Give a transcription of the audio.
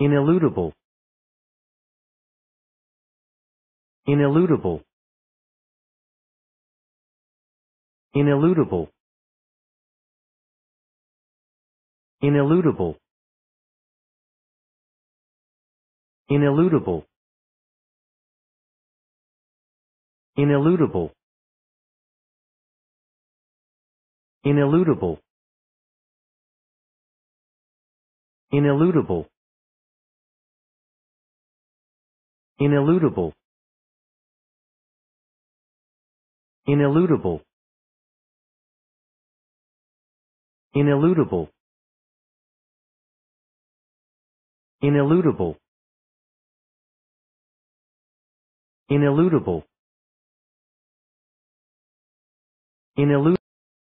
Ineludible. Ineludible. Ineludible. Ineludible. Ineludible. Ineludible. Ineludible. Ineludible. ineludible ineludible ineludible ineludible ineludible ineludible